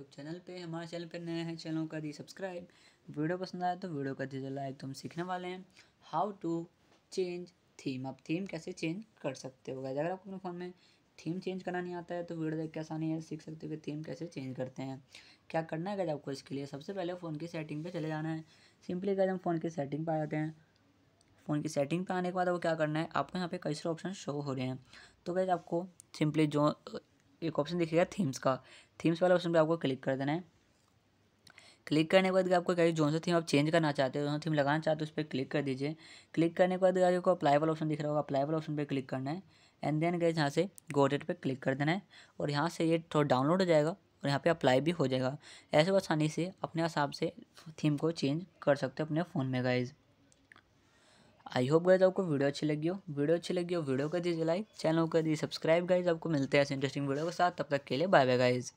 YouTube channel पे हमारे channel पे नए हैं चैनल कर दी सब्सक्राइब वीडियो पसंद आया तो वीडियो कर दीजिए लाइक तो हम सीखने वाले हैं हाउ टू चेंज थीम आप थीम कैसे चेंज कर सकते हो अगर आपको अपने फ़ोन में थीम चेंज करना नहीं आता है तो वीडियो देख के आसानी है सीख सकते हो कि थीम कैसे चेंज करते हैं क्या करना है अगर आपको इसके लिए सबसे पहले फ़ोन की सेटिंग पर चले जाना है सिंपली अगर हम फ़ोन की सेटिंग पर आ जाते हैं फ़ोन की सेटिंग पे आने के बाद वो क्या करना है आपको यहाँ पे कई सारे ऑप्शन शो हो रहे हैं तो गज आपको सिंपली जो एक ऑप्शन दिखेगा थीम्स का थीम्स वाला ऑप्शन पर आपको क्लिक कर देना है क्लिक करने के बाद आपको कहीं जो सा थीम आप चेंज करना चाहते हो जो थीम लगाना चाहते हो उस पर क्लिक कर दीजिए क्लिक करने के बाद आपको अप्लाई वाला ऑप्शन दिख रहा होगा अप्लाई वाला ऑप्शन पर क्लिक करना है एंड देन गए यहाँ से गोडेट पर क्लिक कर देना है और यहाँ से ये थोड़ा डाउनलोड हो जाएगा और यहाँ पे अप्लाई भी हो जाएगा ऐसे आसानी से अपने हिसाब से थीम को चेंज कर सकते हो अपने फ़ोन में गाइज़ आई होप गाइज आपको वीडियो अच्छी लगी हो वीडियो अच्छी लगी हो वीडियो कर दीजिए लाइक चैनल कर दीजिए सब्सक्राइब गाइज आपको मिलते हैं ऐसे इंटरेस्टिंग वीडियो के साथ तब तक के लिए बाय बाय गाइज़